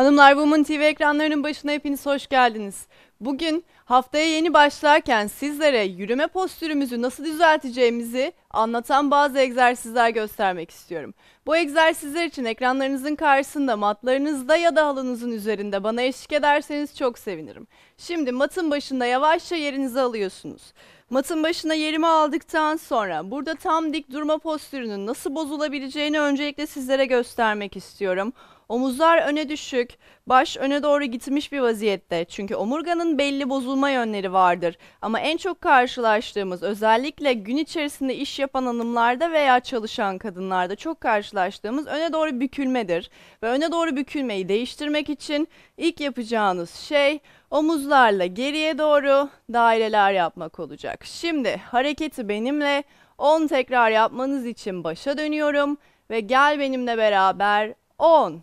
Hanımlar Woman TV ekranlarının başına hepiniz hoş geldiniz. Bugün haftaya yeni başlarken sizlere yürüme postürümüzü nasıl düzelteceğimizi anlatan bazı egzersizler göstermek istiyorum. Bu egzersizler için ekranlarınızın karşısında matlarınızda ya da halınızın üzerinde bana eşlik ederseniz çok sevinirim. Şimdi matın başında yavaşça yerinizi alıyorsunuz. Matın başına yerimi aldıktan sonra burada tam dik durma postürünün nasıl bozulabileceğini öncelikle sizlere göstermek istiyorum. Omuzlar öne düşük, baş öne doğru gitmiş bir vaziyette. Çünkü omurganın belli bozulma yönleri vardır. Ama en çok karşılaştığımız özellikle gün içerisinde iş yapan hanımlarda veya çalışan kadınlarda çok karşılaştığımız öne doğru bükülmedir. Ve öne doğru bükülmeyi değiştirmek için ilk yapacağınız şey omuzlarla geriye doğru daireler yapmak olacak. Şimdi hareketi benimle 10 tekrar yapmanız için başa dönüyorum ve gel benimle beraber 10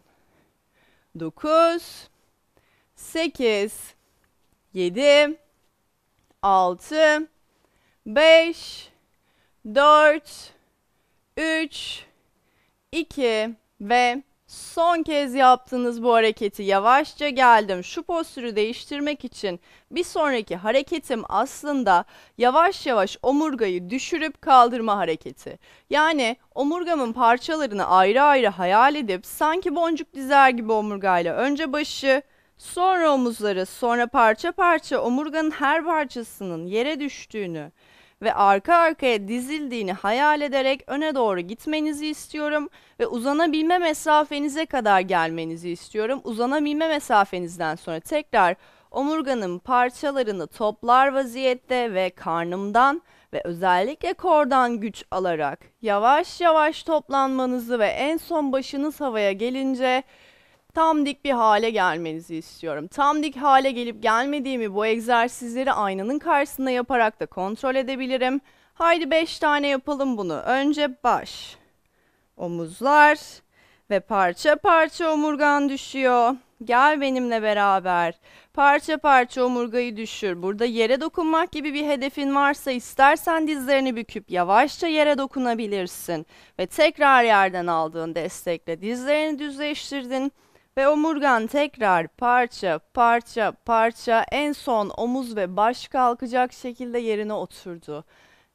9, 8, 7, 6, 5, 4, 3, 2 ve Son kez yaptığınız bu hareketi yavaşça geldim. Şu postürü değiştirmek için bir sonraki hareketim aslında yavaş yavaş omurgayı düşürüp kaldırma hareketi. Yani omurgamın parçalarını ayrı ayrı hayal edip sanki boncuk dizer gibi omurgayla önce başı, sonra omuzları, sonra parça parça omurganın her parçasının yere düştüğünü ve arka arkaya dizildiğini hayal ederek öne doğru gitmenizi istiyorum ve uzanabilme mesafenize kadar gelmenizi istiyorum. Uzanabilme mesafenizden sonra tekrar omurganın parçalarını toplar vaziyette ve karnımdan ve özellikle kordan güç alarak yavaş yavaş toplanmanızı ve en son başınız havaya gelince tam dik bir hale gelmenizi istiyorum. Tam dik hale gelip gelmediğimi bu egzersizleri aynanın karşısında yaparak da kontrol edebilirim. Haydi 5 tane yapalım bunu. Önce baş, omuzlar ve parça parça omurgan düşüyor. Gel benimle beraber. Parça parça omurgayı düşür. Burada yere dokunmak gibi bir hedefin varsa istersen dizlerini büküp yavaşça yere dokunabilirsin. Ve tekrar yerden aldığın destekle dizlerini düzleştirdin. Ve omurgan tekrar parça parça parça en son omuz ve baş kalkacak şekilde yerine oturdu.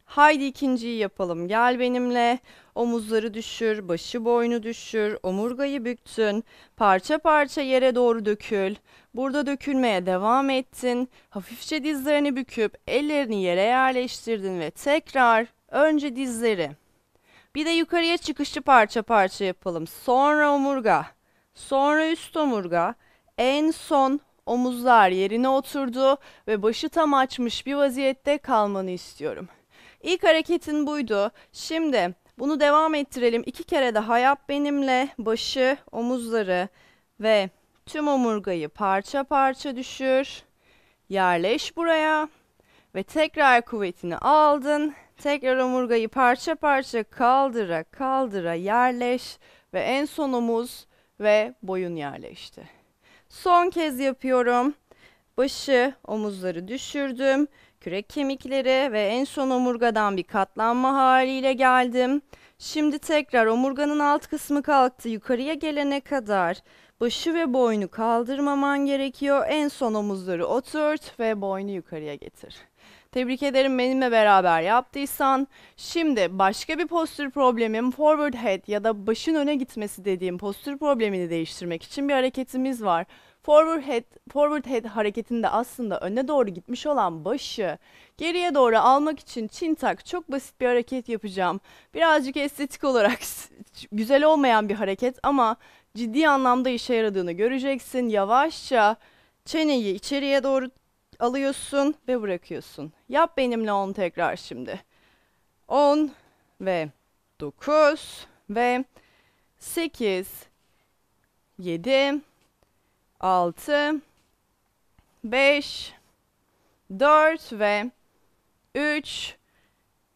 Haydi ikinciyi yapalım. Gel benimle. Omuzları düşür, başı boynu düşür, omurgayı büktün. Parça parça yere doğru dökül. Burada dökülmeye devam ettin. Hafifçe dizlerini büküp ellerini yere yerleştirdin ve tekrar önce dizleri. Bir de yukarıya çıkışı parça parça yapalım. Sonra omurga. Sonra üst omurga, en son omuzlar yerine oturdu ve başı tam açmış bir vaziyette kalmanı istiyorum. İlk hareketin buydu. Şimdi bunu devam ettirelim. İki kere daha yap benimle. Başı, omuzları ve tüm omurgayı parça parça düşür. Yerleş buraya ve tekrar kuvvetini aldın. Tekrar omurgayı parça parça kaldıra kaldıra yerleş ve en son omuz ve boyun yerleşti. Son kez yapıyorum. Başı, omuzları düşürdüm. Kürek kemikleri ve en son omurgadan bir katlanma haliyle geldim. Şimdi tekrar omurganın alt kısmı kalktı. Yukarıya gelene kadar başı ve boynu kaldırmaman gerekiyor. En son omuzları oturt ve boynu yukarıya getir. Tebrik ederim benimle beraber yaptıysan. Şimdi başka bir postür problemim forward head ya da başın öne gitmesi dediğim postür problemini değiştirmek için bir hareketimiz var. Forward head, forward head hareketinde aslında öne doğru gitmiş olan başı geriye doğru almak için chin tak çok basit bir hareket yapacağım. Birazcık estetik olarak güzel olmayan bir hareket ama ciddi anlamda işe yaradığını göreceksin. Yavaşça çeneyi içeriye doğru alıyorsun ve bırakıyorsun. Yap benimle 10 tekrar şimdi. 10 ve 9 ve 8 7 6 5 4 ve 3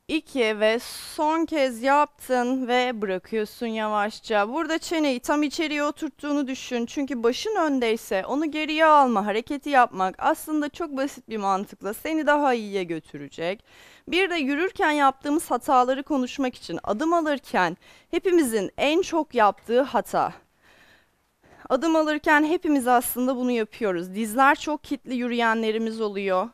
2 ve son kez yaptın ve bırakıyorsun yavaşça. Burada çeneyi tam içeriye oturttuğunu düşün. Çünkü başın öndeyse onu geriye alma, hareketi yapmak aslında çok basit bir mantıkla seni daha iyiye götürecek. Bir de yürürken yaptığımız hataları konuşmak için adım alırken hepimizin en çok yaptığı hata adım alırken hepimiz aslında bunu yapıyoruz. Dizler çok kitli yürüyenlerimiz oluyor.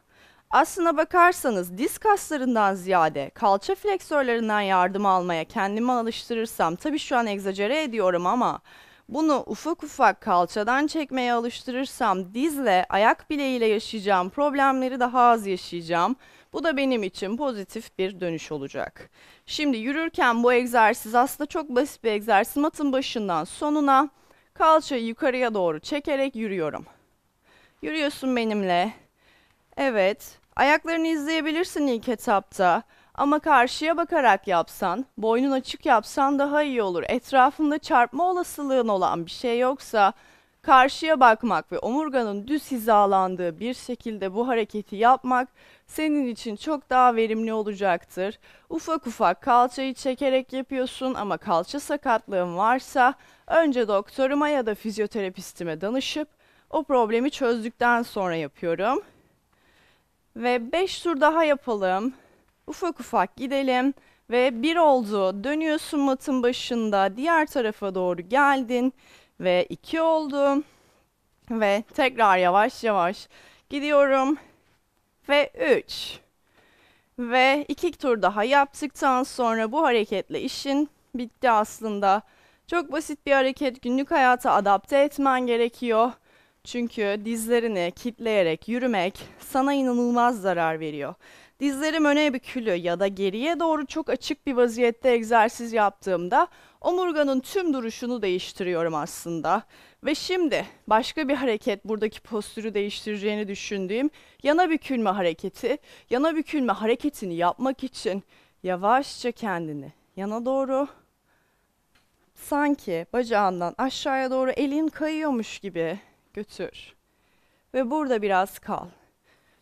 Aslına bakarsanız diz kaslarından ziyade kalça fleksörlerinden yardım almaya kendimi alıştırırsam tabii şu an egzajere ediyorum ama bunu ufak ufak kalçadan çekmeye alıştırırsam dizle ayak bileğiyle yaşayacağım problemleri daha az yaşayacağım. Bu da benim için pozitif bir dönüş olacak. Şimdi yürürken bu egzersiz aslında çok basit bir egzersiz. Matın başından sonuna kalçayı yukarıya doğru çekerek yürüyorum. Yürüyorsun benimle. Evet. Ayaklarını izleyebilirsin ilk etapta ama karşıya bakarak yapsan, boynun açık yapsan daha iyi olur. Etrafında çarpma olasılığın olan bir şey yoksa karşıya bakmak ve omurganın düz hizalandığı bir şekilde bu hareketi yapmak senin için çok daha verimli olacaktır. Ufak ufak kalçayı çekerek yapıyorsun ama kalça sakatlığın varsa önce doktoruma ya da fizyoterapistime danışıp o problemi çözdükten sonra yapıyorum. Ve 5 tur daha yapalım. Ufak ufak gidelim. Ve 1 oldu. Dönüyorsun matın başında. Diğer tarafa doğru geldin. Ve 2 oldu. Ve tekrar yavaş yavaş gidiyorum. Ve 3. Ve 2 tur daha yaptıktan sonra bu hareketle işin bitti aslında. Çok basit bir hareket günlük hayata adapte etmen gerekiyor. Çünkü dizlerini kitleyerek yürümek sana inanılmaz zarar veriyor. Dizlerim öne bükülü ya da geriye doğru çok açık bir vaziyette egzersiz yaptığımda omurganın tüm duruşunu değiştiriyorum aslında. Ve şimdi başka bir hareket buradaki postürü değiştireceğini düşündüğüm yana bükülme hareketi. Yana bükülme hareketini yapmak için yavaşça kendini yana doğru sanki bacağından aşağıya doğru elin kayıyormuş gibi götür ve burada biraz kal.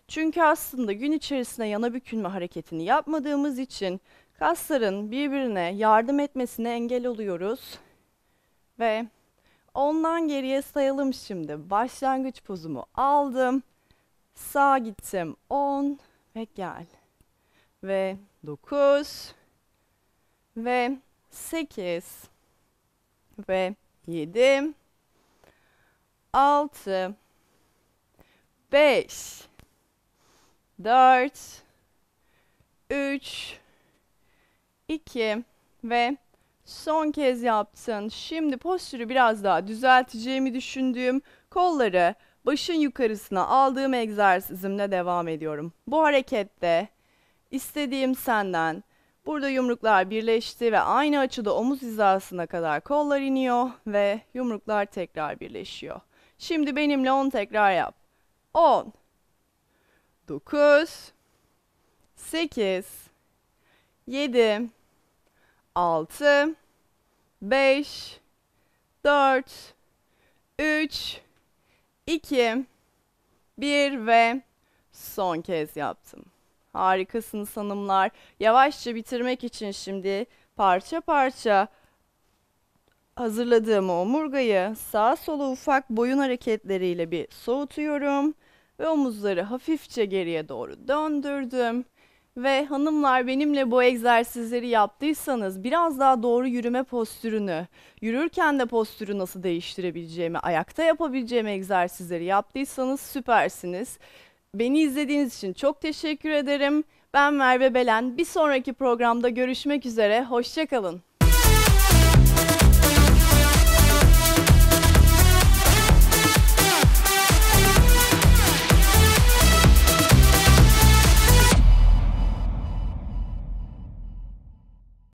Çünkü aslında gün içerisinde yana bükülme hareketini yapmadığımız için kasların birbirine yardım etmesine engel oluyoruz. Ve ondan geriye sayalım şimdi. Başlangıç pozumu aldım. Sağ gittim. 10 ve gel. Ve 9 ve 8 ve 7 6 5 4 3 2 ve son kez yaptın. Şimdi postürü biraz daha düzelteceğimi düşündüğüm kolları başın yukarısına aldığım egzersizimle devam ediyorum. Bu harekette istediğim senden burada yumruklar birleşti ve aynı açıda omuz hizasına kadar kollar iniyor ve yumruklar tekrar birleşiyor. Şimdi benimle 10 tekrar yap. 10 9 8 7 6 5 4 3 2 1 ve son kez yaptım. Harikasınız hanımlar. Yavaşça bitirmek için şimdi parça parça Hazırladığım omurgayı sağ sola ufak boyun hareketleriyle bir soğutuyorum ve omuzları hafifçe geriye doğru döndürdüm. Ve hanımlar benimle bu egzersizleri yaptıysanız biraz daha doğru yürüme postürünü, yürürken de postürü nasıl değiştirebileceğimi, ayakta yapabileceğim egzersizleri yaptıysanız süpersiniz. Beni izlediğiniz için çok teşekkür ederim. Ben Merve Belen. Bir sonraki programda görüşmek üzere. Hoşçakalın.